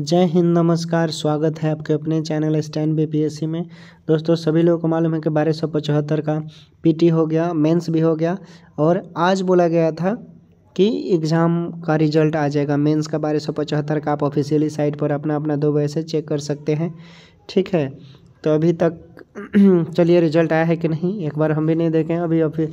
जय हिंद नमस्कार स्वागत है आपके अपने चैनल स्टैंड बीपीएससी में दोस्तों सभी लोगों को मालूम है कि बारह सौ पचहत्तर का पीटी हो गया मेंस भी हो गया और आज बोला गया था कि एग्ज़ाम का रिजल्ट आ जाएगा मेंस का बारह सौ पचहत्तर का आप ऑफिशियली साइट पर अपना अपना दो बजे से चेक कर सकते हैं ठीक है तो अभी तक चलिए रिजल्ट आया है कि नहीं एक बार हम भी नहीं देखें अभी अभी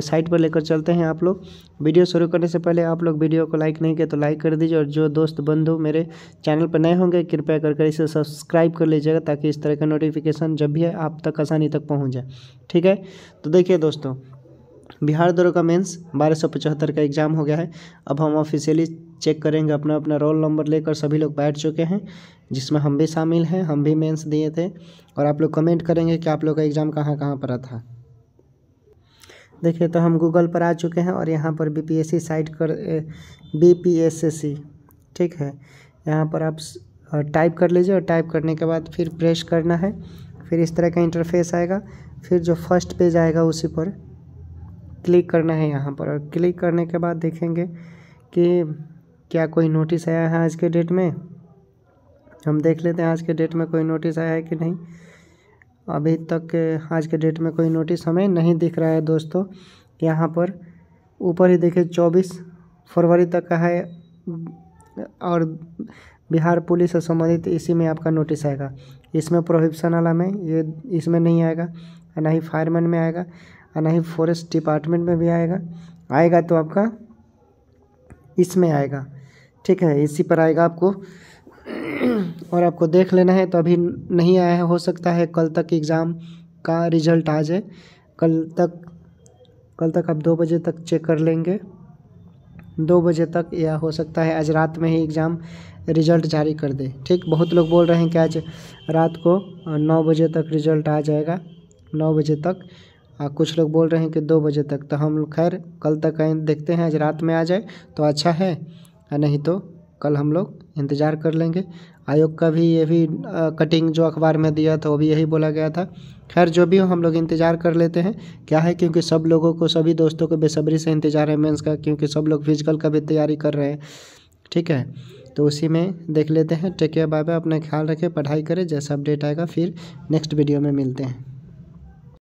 साइट पर लेकर चलते हैं आप लोग वीडियो शुरू करने से पहले आप लोग वीडियो को लाइक नहीं किया तो लाइक कर दीजिए और जो दोस्त बंधु मेरे चैनल पर नए होंगे कृपया करके इसे सब्सक्राइब कर लीजिएगा ताकि इस तरह का नोटिफिकेशन जब भी आप तक आसानी तक पहुँच जाए ठीक है तो देखिए दोस्तों बिहार दौरों का मेंस बारह सौ पचहत्तर का एग्ज़ाम हो गया है अब हम ऑफिशियली चेक करेंगे अपना अपना रोल नंबर लेकर सभी लोग बैठ चुके हैं जिसमें हम भी शामिल हैं हम भी मेंस दिए थे और आप लोग कमेंट करेंगे कि आप लोग का एग्ज़ाम कहाँ कहाँ पर था देखिए तो हम गूगल पर आ चुके हैं और यहाँ पर बी साइट कर बी ठीक है यहाँ पर आप टाइप कर लीजिए और टाइप करने के बाद फिर प्रेस करना है फिर इस तरह का इंटरफेस आएगा फिर जो फर्स्ट पेज आएगा उसी पर क्लिक करना है यहाँ पर और क्लिक करने के बाद देखेंगे कि क्या कोई नोटिस आया है आज के डेट में हम देख लेते हैं आज के डेट में कोई नोटिस आया है कि नहीं अभी तक आज के डेट में कोई नोटिस हमें नहीं दिख रहा है दोस्तों यहाँ पर ऊपर ही देखिए चौबीस फरवरी तक का है और बिहार पुलिस से संबंधित इसी में आपका नोटिस आएगा इसमें प्रोहिबिशन वाला में ये इसमें नहीं आएगा ना ही फायरमैन में आएगा ना ही फॉरेस्ट डिपार्टमेंट में भी आएगा आएगा तो आपका इसमें आएगा ठीक है इसी पर आएगा आपको और आपको देख लेना है तो अभी नहीं आया है हो सकता है कल तक एग्ज़ाम का रिजल्ट आ जाए कल तक कल तक आप दो बजे तक चेक कर लेंगे दो बजे तक या हो सकता है आज रात में ही एग्ज़ाम रिजल्ट जारी कर दे ठीक बहुत लोग बोल रहे हैं कि आज रात को नौ बजे तक रिजल्ट आ जाएगा नौ बजे तक हाँ, कुछ लोग बोल रहे हैं कि दो बजे तक तो हम खैर कल तक आए देखते हैं आज रात में आ जाए तो अच्छा है हाँ, नहीं तो कल हम लोग इंतज़ार कर लेंगे आयोग का भी ये भी आ, कटिंग जो अखबार में दिया था वो भी यही बोला गया था खैर जो भी हो हम लोग इंतज़ार कर लेते हैं क्या है क्योंकि सब लोगों को सभी दोस्तों को बेसब्री से इंतज़ार है मेंस का क्योंकि सब लोग फिजिकल का भी तैयारी कर रहे हैं ठीक है तो उसी में देख लेते हैं टेक केयर बाय बाय अपना ख्याल रखें पढ़ाई करें जैसा अपडेट आएगा फिर नेक्स्ट वीडियो में मिलते हैं